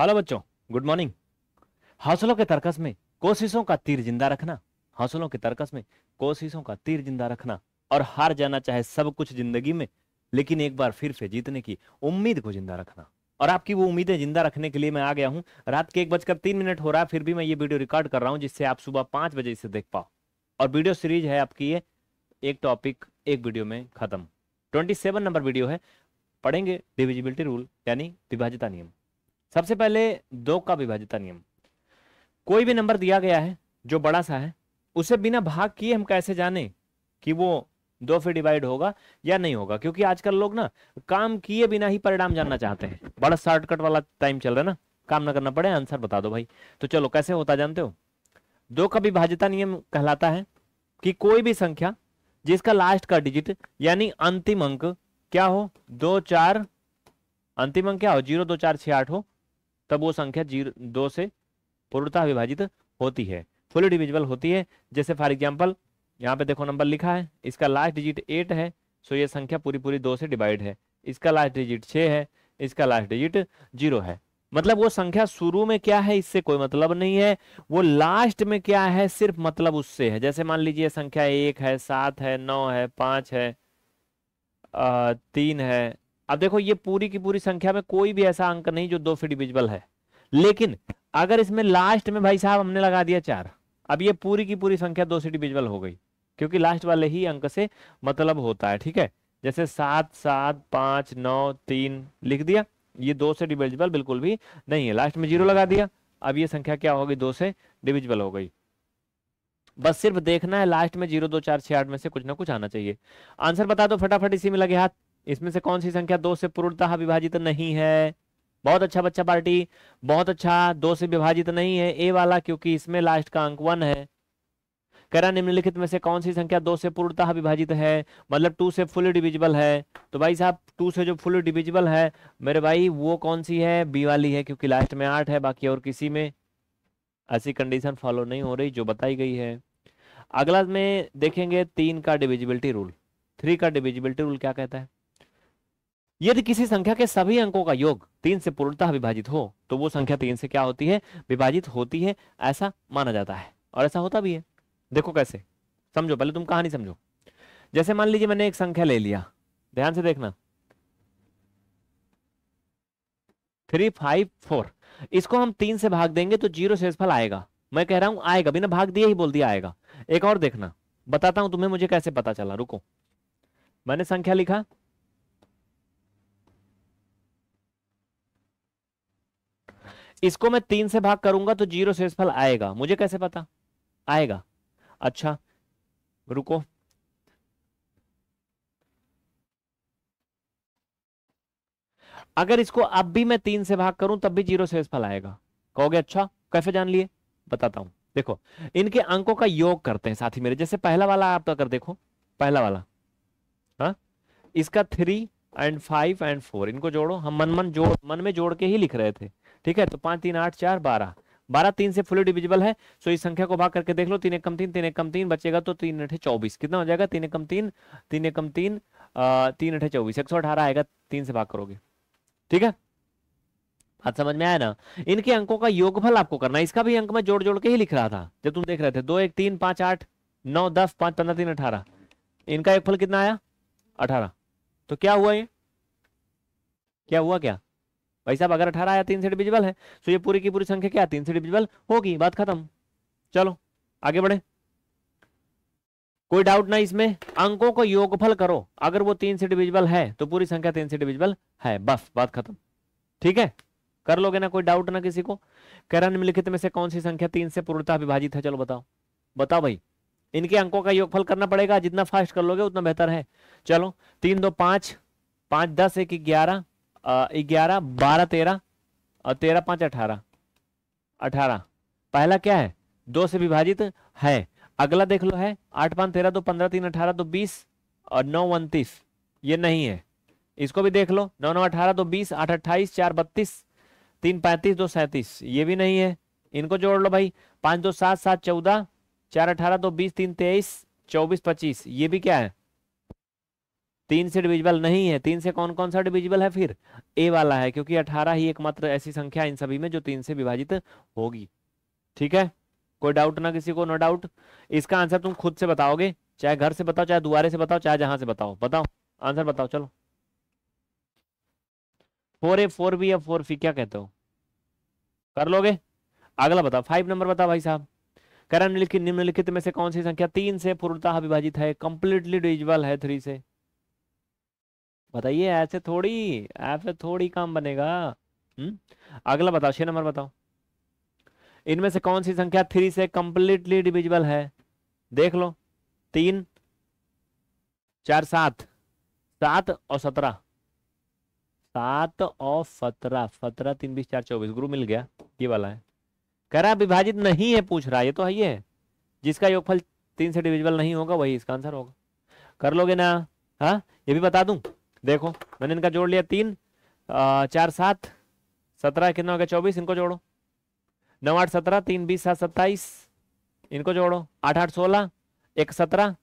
Hello बच्चों good morning हौसलों के तर्कस में कोशिशों का तीर जिंदा रखना हौसलों के तर्कस में कोशिशों का तीर जिंदा रखना और हार जाना चाहे सब कुछ जिंदगी में लेकिन एक बार फिर से जीतने की उम्मीद को जिंदा रखना और आपकी वो उम्मीदें जिंदा रखने के लिए मैं आ गया हूँ रात के एक बजकर तीन मिनट हो रहा है फिर भी मैं ये वीडियो रिकॉर्ड कर रहा हूँ जिससे आप सुबह पांच बजे से देख पाओ और वीडियो सीरीज है आपकी ये एक टॉपिक एक वीडियो में खत्म ट्वेंटी सेवन नंबर वीडियो है पढ़ेंगे डिविजिबिलिटी रूल यानी विभाजिता नियम सबसे पहले दो का विभाज्यता नियम कोई भी नंबर दिया गया है जो बड़ा सा है उसे बिना भाग किए हम कैसे जाने कि वो दो फिर डिवाइड होगा या नहीं होगा क्योंकि आजकल लोग ना काम किए बिना ही परिणाम जानना चाहते हैं बड़ा शॉर्टकट वाला टाइम चल रहा है ना काम ना करना पड़े आंसर बता दो भाई तो चलो कैसे होता जानते हो दो का विभाज्यता नियम कहलाता है कि कोई भी संख्या जिसका लास्ट का डिजिट यानी अंतिम अंक क्या हो दो चार अंतिम अंक क्या हो जीरो दो चार छह आठ हो तब वो संख्या जीरो दो से पूर्णता विभाजित होती है फुली डिविजिबल होती है जैसे फॉर एग्जाम्पल यहाँ पे देखो नंबर लिखा है इसका लास्ट डिजिट एट है सो ये संख्या पूरी पूरी दो से डिवाइड है इसका लास्ट डिजिट छः है इसका लास्ट डिजिट जीरो है मतलब वो संख्या शुरू में क्या है इससे कोई मतलब नहीं है वो लास्ट में क्या है सिर्फ मतलब उससे है जैसे मान लीजिए संख्या एक है सात है नौ है पांच है तीन है अब देखो ये पूरी की पूरी संख्या में कोई भी ऐसा अंक नहीं जो दो से डिविजिबल है लेकिन अगर इसमें लास्ट में भाई साहब हमने लगा दिया चार अब ये पूरी की पूरी संख्या दो से डिविजिबल हो गई क्योंकि लास्ट वाले ही अंक से मतलब होता है ठीक है जैसे सात सात पांच नौ तीन लिख दिया ये दो से डिविजिबल बिल्कुल भी नहीं है लास्ट में जीरो लगा दिया अब ये संख्या क्या होगी दो से डिविजिबल हो गई बस सिर्फ देखना है लास्ट में जीरो दो चार छह आठ में से कुछ ना कुछ आना चाहिए आंसर बता दो फटाफट इसी में लगे हाथ इसमें से कौन सी संख्या दो से पूर्णतः विभाजित नहीं है बहुत अच्छा बच्चा पार्टी बहुत अच्छा दो से विभाजित नहीं है ए वाला क्योंकि इसमें लास्ट का अंक वन है करा निम्नलिखित में से कौन सी संख्या दो से पूर्णतः विभाजित है मतलब टू से फुल डिविजिबल है तो भाई साहब टू से जो फुल डिविजिबल है मेरे भाई वो कौन सी है बी वाली है क्योंकि लास्ट में आठ है बाकी और किसी में ऐसी कंडीशन फॉलो नहीं हो रही जो बताई गई है अगला में देखेंगे तीन का डिविजिबिलिटी रूल थ्री का डिविजिबिलिटी रूल क्या कहता है यदि किसी संख्या के सभी अंकों का योग तीन से पूर्णतः विभाजित हो तो वो संख्या तीन से क्या होती है विभाजित होती है ऐसा माना जाता है और ऐसा होता भी है देखो कैसे समझो पहले तुम कहानी समझो जैसे मान लीजिए मैंने एक संख्या ले लिया ध्यान से देखना थ्री फाइव फोर इसको हम तीन से भाग देंगे तो जीरो फल आएगा मैं कह रहा हूं आएगा बिना भाग दिए ही बोल दिया आएगा एक और देखना बताता हूं तुम्हें मुझे कैसे पता चला रुको मैंने संख्या लिखा इसको मैं तीन से भाग करूंगा तो जीरो शेषफल आएगा मुझे कैसे पता आएगा अच्छा रुको अगर इसको अब भी मैं तीन से भाग करूं तब भी जीरो शेषफल आएगा कहोगे अच्छा कैसे जान लिए बताता हूं देखो इनके अंकों का योग करते हैं साथी मेरे जैसे पहला वाला आप अगर देखो पहला वाला हा? इसका three and five and four इनको जोड़ो हम मन मन जोड़ मन में जोड़ के ही लिख रहे थे ठीक है तो पांच तीन आठ चार बारह बारह तीन से फुली डिविजिबल है सो इस संख्या को भाग करके देख लो तीन एक कम तीन तीन एक कम तीन बचेगा तो तीन अठे चौबीस कितना हो जाएगा तीन एक कम तीन तीन एक कम तीन तीन अठे चौबीस एक सौ अठारह आएगा तीन से भाग करोगे ठीक है बात समझ में आया ना इनके अंकों का योगफल आपको करना इसका भी अंक में जोड़ जोड़ के ही लिख रहा था जब तुम देख रहे थे दो एक तीन पांच आठ नौ दस पांच पंद्रह तीन अठारह इनका एक फल कितना आया अठारह तो क्या हुआ ये क्या हुआ क्या भाई साहब अगर अठारह आया तीन से डिविजिबल है तो ये पूरी की पूरी संख्या क्या तीन से डिविजल होगी बात खत्म चलो आगे बढ़े कोई डाउट ना इसमें अंकों को योगफल करो अगर वो तीन से डिविजल है तो पूरी संख्या तीन से डिविजल है बस बात खत्म ठीक है कर लोगे ना कोई डाउट ना किसी को कह रहा निम्नलिखित में से कौन सी संख्या तीन से पूर्णता विभाजित है चलो बताओ बताओ भाई इनके अंकों का योगफल करना पड़ेगा जितना फास्ट कर लोगे उतना बेहतर है चलो तीन दो पांच पांच दस एक ग्यारह ग्यारह बारह तेरह और तेरह पांच अठारह अठारह पहला क्या है दो से विभाजित है अगला देख लो है आठ पांच तेरह दो पंद्रह तीन अठारह दो बीस और नौ उनतीस ये नहीं है इसको भी देख लो नौ नौ अठारह दो बीस आठ अट्ठाईस चार बत्तीस तीन पैंतीस दो सैंतीस ये भी नहीं है इनको जोड़ लो भाई पांच दो सात सात चौदह चार अठारह दो तो बीस तीन तेईस चौबीस पच्चीस ये भी क्या है तीन से डिविजिबल नहीं है तीन से कौन कौन सा डिविजिबल है फिर ए वाला है क्योंकि अठारह ही एकमात्र ऐसी संख्या इन सभी में जो तीन से विभाजित होगी ठीक है कोई डाउट ना किसी को नो डाउट इसका आंसर तुम खुद से बताओगे चाहे घर से बताओ चाहे दुआरे से बताओ चाहे जहां से बताओ बताओ आंसर बताओ चलो फोर ए फोर बी या फोर फी क्या कहते हो कर लोगे अगला बताओ फाइव नंबर बताओ भाई साहब लिखित निम्नलिखित में से कौन सी संख्या तीन से पूर्णतः विभाजित है कंप्लीटली डिजिबल है थ्री से बताइए ऐसे थोड़ी ऐसे थोड़ी काम बनेगा हम्म अगला बताओ छह नंबर बताओ इनमें से कौन सी संख्या थ्री से कंप्लीटली डिविजिबल है देख लो तीन चार सात सात और सत्रह सात और सत्रह सत्रह तीन बीस चार चौबीस गुरु मिल गया ये वाला है करा विभाजित नहीं है पूछ रहा ये तो है जिसका योगफल तीन से डिविजिबल नहीं होगा वही इसका आंसर होगा कर लोगे ना हाँ ये भी बता दूं देखो मैंने इनका जोड़ लिया तीन आ, चार सात सत्रह कितना हो गया चौबीस इनको जोड़ो नौ आठ सत्रह तीन बीस सात सत्ताईस इनको जोड़ो आठ आठ सोलह एक सत्रह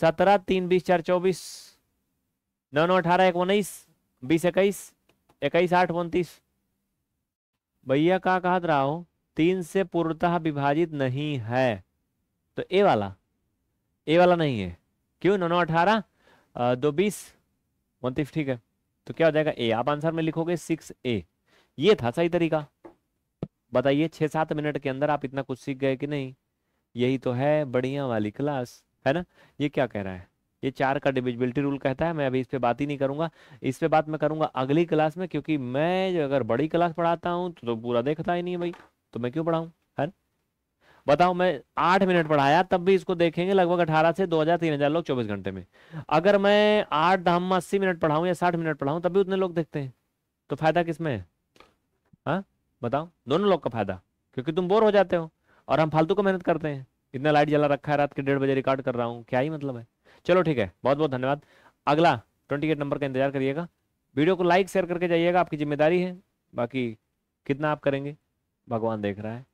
सत्रह तीन बीस चार चौबीस नौ नौ अठारह एक उन्नीस बीस इक्कीस इक्कीस आठ उनतीस भैया कहा रहा हो तीन से पूर्णतः विभाजित नहीं है तो ए वाला ए वाला नहीं है क्यों नौ नौ अठारह दो बीस वन ठीक है तो क्या हो जाएगा ए आप आंसर में लिखोगे सिक्स ए ये था सही तरीका बताइए छह सात मिनट के अंदर आप इतना कुछ सीख गए कि नहीं यही तो है बढ़िया वाली क्लास है ना ये क्या कह रहा है ये चार का डिविजिबिलिटी रूल कहता है मैं अभी इस पर बात ही नहीं करूंगा इस पर बात मैं करूंगा अगली क्लास में क्योंकि मैं जो अगर बड़ी क्लास पढ़ाता हूँ तो, तो पूरा देखता ही नहीं है भाई तो मैं क्यों पढ़ाऊं है बताओ मैं आठ मिनट पढ़ाया तब भी इसको देखेंगे लगभग अठारह से दो हजार तीन हजार लोग चौबीस घंटे में अगर मैं आठ धाम अस्सी मिनट पढ़ाऊं या साठ मिनट पढ़ाऊं तब भी उतने लोग देखते हैं तो फायदा किसमें है हा? बताओ दोनों लोग का फायदा क्योंकि तुम बोर हो जाते हो और हम फालतू को मेहनत करते हैं इतना लाइट जला रखा है रात के डेढ़ बजे रिकॉर्ड कर रहा हूँ क्या ही मतलब है चलो ठीक है बहुत बहुत धन्यवाद अगला ट्वेंटी एट नंबर का इंतजार करिएगा वीडियो को लाइक शेयर करके जाइएगा आपकी जिम्मेदारी है बाकी कितना आप करेंगे भगवान देख रहा है